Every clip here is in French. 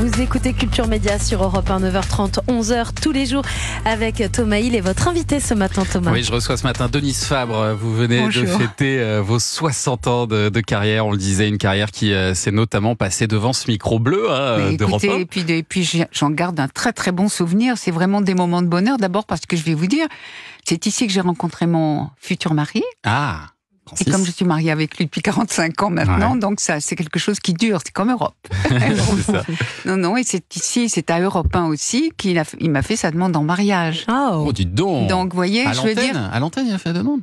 Vous écoutez Culture Média sur Europe 1, 9h30, 11h tous les jours avec Thomas Hill et votre invité ce matin, Thomas. Oui, je reçois ce matin Denis Fabre. Vous venez de fêter euh, vos 60 ans de, carrière. On le disait, une carrière qui euh, s'est notamment passée devant ce micro bleu de hein, d'Europe 1. Et puis, et puis j'en garde un très très bon souvenir. C'est vraiment des moments de bonheur. D'abord parce que je vais vous dire, c'est ici que j'ai rencontré mon futur mari. Ah et comme je suis mariée avec lui depuis 45 ans maintenant, donc ça, c'est quelque chose qui dure. C'est comme Europe. Non, non, et c'est ici, c'est à Europe 1 aussi qu'il m'a fait sa demande en mariage. Oh, oh donc. Donc, vous voyez, je veux dire. À l'antenne, il a fait la demande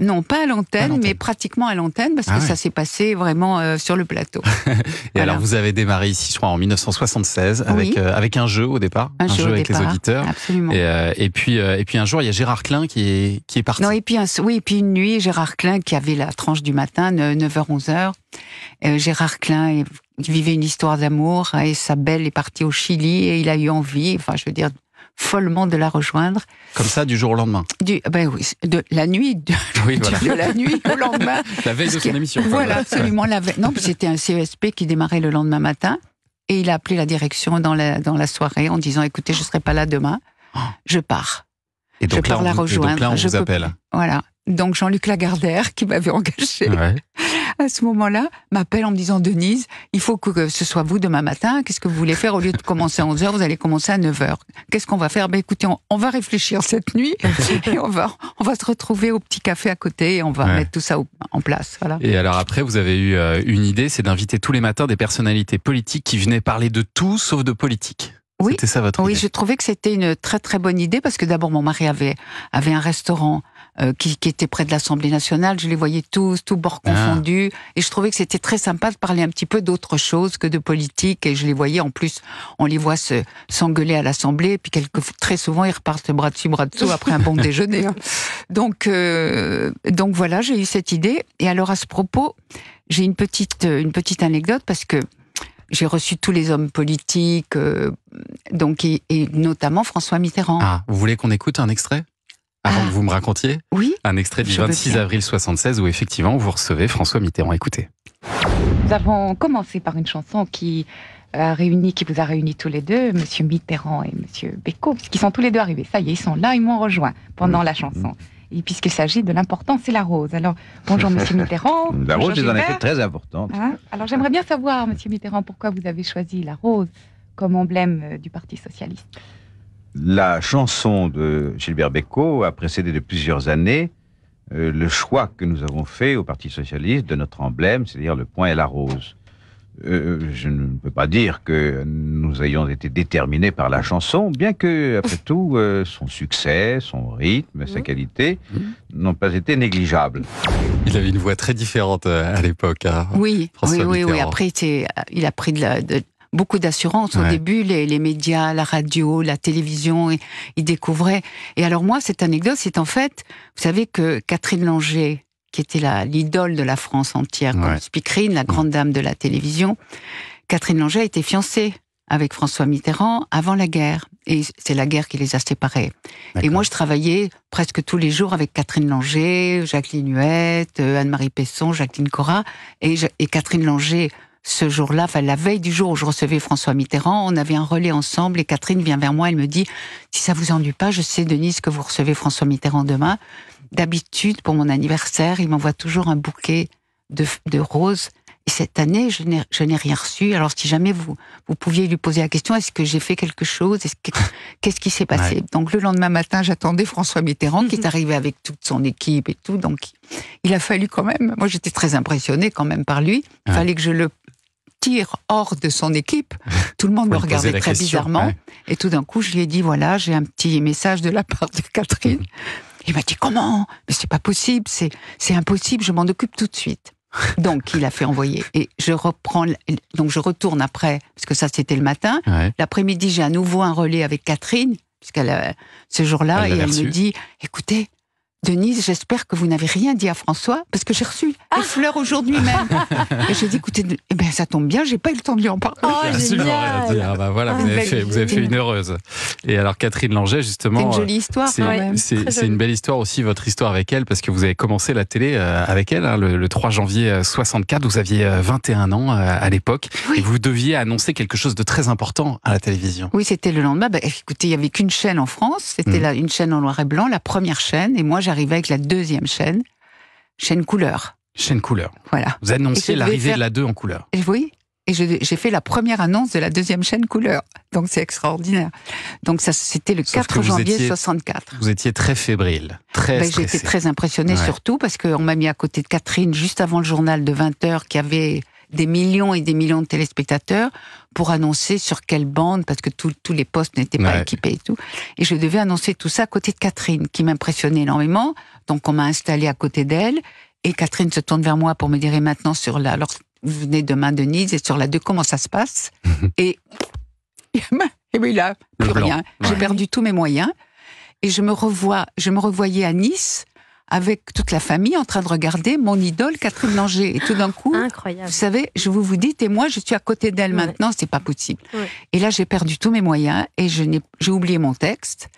non, pas à l'antenne, mais pratiquement à l'antenne, parce que ah ça s'est passé vraiment euh, sur le plateau. Et alors, vous avez démarré ici, je crois, en 1976, avec, euh, avec un jeu au départ, un, jeu, avec les auditeurs. Euh, et, puis, et puis un jour, il y a Gérard Klein qui est, qui est parti. Non, et puis oui, et puis une nuit, Gérard Klein qui avait la tranche du matin, 9h-11h. Gérard Klein il vivait une histoire d'amour et sa belle est partie au Chili et il a eu envie, enfin, je veux dire, follement de la rejoindre. Comme ça, du jour au lendemain du, ben de la nuit, de, la nuit au lendemain. la veille de son émission. Voilà, absolument la veille. Non, c'était un CESP qui démarrait le lendemain matin. Et il a appelé la direction dans la, dans la soirée en disant écoutez, je ne serai pas là demain, oh. je pars. Et je là, pars la rejoindre. je vous appelle. Voilà. Donc Jean-Luc Lagardère, qui m'avait engagé, ouais à ce moment-là, m'appelle en me disant Denise, il faut que ce soit vous demain matin. Qu'est-ce que vous voulez faire Au lieu de commencer à 11h, vous allez commencer à 9h. Qu'est-ce qu'on va faire ben, Écoutez, on, va réfléchir cette nuit et on va, on va se retrouver au petit café à côté et on va mettre tout ça en place. Et alors après, vous avez eu euh, une idée c'est d'inviter tous les matins des personnalités politiques qui venaient parler de tout sauf de politique. Oui, ça votre oui, je trouvais que c'était une très très bonne idée parce que d'abord mon mari avait avait un restaurant euh, qui, qui, étaient près de l'Assemblée nationale. Je les voyais tous, tous bords ah. confondus. Et je trouvais que c'était très sympa de parler un petit peu d'autre chose que de politique. Et je les voyais, en plus, on les voit s'engueuler à l'Assemblée. Et puis, très souvent, ils repartent bras dessus, bras dessous après un bon déjeuner. Donc, euh, donc voilà, j'ai eu cette idée. Et alors, à ce propos, j'ai une petite, une petite anecdote parce que j'ai reçu tous les hommes politiques, euh, donc et, et, notamment François Mitterrand. Ah, vous voulez qu'on écoute un extrait avant que vous me racontiez un extrait du 26 avril 76 où effectivement vous recevez François Mitterrand. Écoutez. Nous avons commencé par une chanson qui a réuni, qui vous a réuni tous les deux, Monsieur Mitterrand et Monsieur Beco puisqu'ils sont tous les deux arrivés. Ça y est, ils sont là, ils m'ont rejoint pendant mmh. la chanson. Et puisqu'il s'agit de l'important, c'est la rose. Alors, bonjour Monsieur Mitterrand. la rose est en effet très importante. Hein Alors, j'aimerais bien savoir, Monsieur Mitterrand, pourquoi vous avez choisi la rose comme emblème euh, du Parti socialiste la chanson de Gilbert Bécaud a précédé de plusieurs années euh, le choix que nous avons fait au Parti socialiste de notre emblème, c'est-à-dire le point et la rose. Euh, je ne peux pas dire que nous ayons été déterminés par la chanson, bien que, après tout, euh, son succès, son rythme, sa mmh. qualité mmh. n'ont pas été négligeables. Il avait une voix très différente à l'époque. Hein, oui, oui, oui, Après, il a pris de la, beaucoup d'assurances. Au début, les, médias, la radio, la télévision, ils, découvraient. Et alors moi, cette anecdote, c'est en fait, vous savez que Catherine Langer, qui était l'idole de la France entière, comme speakerine, la grande mm. dame de la télévision, Catherine Langer était fiancée avec François Mitterrand avant la guerre. Et c'est la guerre qui les a séparés. Et moi, je travaillais presque tous les jours avec Catherine Langer, Jacqueline Huette, euh, Anne-Marie Pesson, Jacqueline Cora. Et, et, Catherine Langer ce jour-là, enfin la veille du jour où je recevais François Mitterrand, on avait un relais ensemble et Catherine vient vers moi, elle me dit si ça vous ennuie pas, je sais Denise que vous recevez François Mitterrand demain. D'habitude pour mon anniversaire, il m'envoie toujours un bouquet de, de roses et cette année, je n'ai, rien reçu. Alors, si jamais vous, vous pouviez lui poser la question, est-ce que j'ai fait quelque chose est Qu'est-ce qui s'est passé Donc, le lendemain matin, j'attendais François Mitterrand, qui est mhm. arrivé avec toute son équipe et tout. Donc, il a fallu quand même. Moi, j'étais très impressionnée quand même par lui. Il fallait que je le tire hors de son équipe. Tout le monde me regardait très bizarrement. Et tout d'un coup, je lui ai dit voilà, j'ai un petit message de la part de Catherine. Mhm. Il m'a dit comment Mais c'est pas possible, c'est impossible, je m'en occupe tout de suite. Donc, il a fait envoyer. Et je reprends, donc je retourne après, parce que ça c'était le matin. L'après-midi, j'ai à nouveau un relais avec Catherine, puisqu'elle, euh, ce jour-là, et elle me dit, écoutez, Denise, j'espère que vous n'avez rien dit à François, parce que j'ai reçu ah. fleurs aujourd'hui même. et j'ai dit, écoutez, eh ben, ça tombe bien, j'ai pas eu le temps de lui en parler. voilà, vous, avez fait, une heureuse. Et alors, Catherine Langeais, justement. C'est une histoire, C'est une belle histoire aussi, votre histoire avec elle, parce que vous avez commencé la télé euh, avec elle, hein, le, 3 janvier 64. Euh, vous aviez 21 euh, ans à l'époque. Et vous deviez annoncer quelque chose de très important à la télévision. Oui, c'était le lendemain. Bah, écoutez, il n'y avait qu'une chaîne en France. C'était mmh. une chaîne en noir et blanc, la première chaîne. Et moi, j'arrivais avec la deuxième chaîne, chaîne couleur. Chaîne couleur. Voilà. Vous annonciez l'arrivée de la 2 en couleur. Oui. Et j'ai fait la première annonce de la deuxième chaîne couleur. Donc c'est extraordinaire. Donc ça, c'était le 4 janvier 64. Vous étiez très fébrile, très ben, J'étais très impressionnée surtout parce qu'on m'a mis à côté de Catherine juste avant le journal de 20h qui avait des millions et des millions de téléspectateurs pour annoncer sur quelle bande, parce que tous les postes n'étaient pas équipés et tout. Et je devais annoncer tout ça à côté de Catherine, qui m'impressionnait énormément. Donc on m'a installé à côté d'elle. Et Catherine se tourne vers moi pour me dire, maintenant sur la, alors vous venez demain de Nice et sur la 2, comment ça se passe mhm. Et et oui, là, plus rien. J'ai perdu tous mes moyens. Et je me revois, je me revoyais à Nice avec toute la famille en train de regarder mon idole Catherine Langer. Et tout d'un coup, Incroyable. vous savez, je vous vous dites, et moi je suis à côté d'elle maintenant, c'est pas possible. Et là, j'ai perdu tous mes moyens et je n'ai, j'ai oublié mon texte.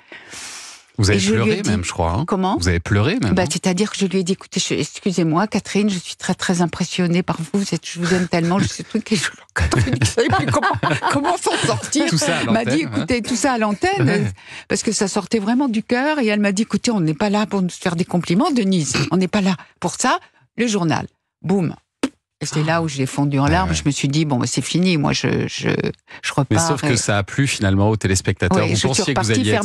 Vous avez pleuré même, je crois. Hein. comment Vous avez pleuré même. Bah, hein. C'est-à-dire que je lui ai dit, écoutez, excusez-moi, Catherine, je suis très très impressionnée par vous. vous êtes, je vous aime tellement, je sais tout. Catherine, je plus comment, s'en sortir. Tout ça M'a dit, écoutez, tout ça à l'antenne, parce que ça sortait vraiment du cœur. Et elle m'a dit, écoutez, on n'est pas là pour nous faire des compliments, Denise. On n'est pas là pour ça. Le journal. Boum, c'est là où je l'ai fondu en larmes. Je me suis dit, bon, bah, c'est fini, moi, je, je, je repars. Mais sauf que ça a plu finalement aux téléspectateurs. Euh, vous, pensiez que vous, alliez être,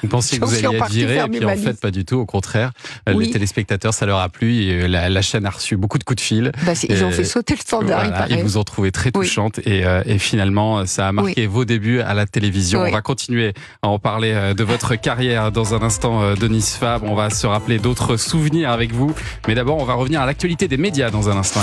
vous pensiez que vous alliez viré, et puis en fait, pas du tout. Au contraire, euh, les téléspectateurs, ça leur a plu. Et euh, la, chaîne a reçu beaucoup de coups de fil. Bah, ils ont fait sauter le standard, voilà, Ils vous ont trouvé très touchante. Et, finalement, ça a marqué vos débuts à la télévision. On va continuer à en parler de votre carrière dans un instant, Denis Fab. On va se rappeler d'autres souvenirs avec vous. Mais d'abord, on va revenir à l'actualité des médias dans un instant,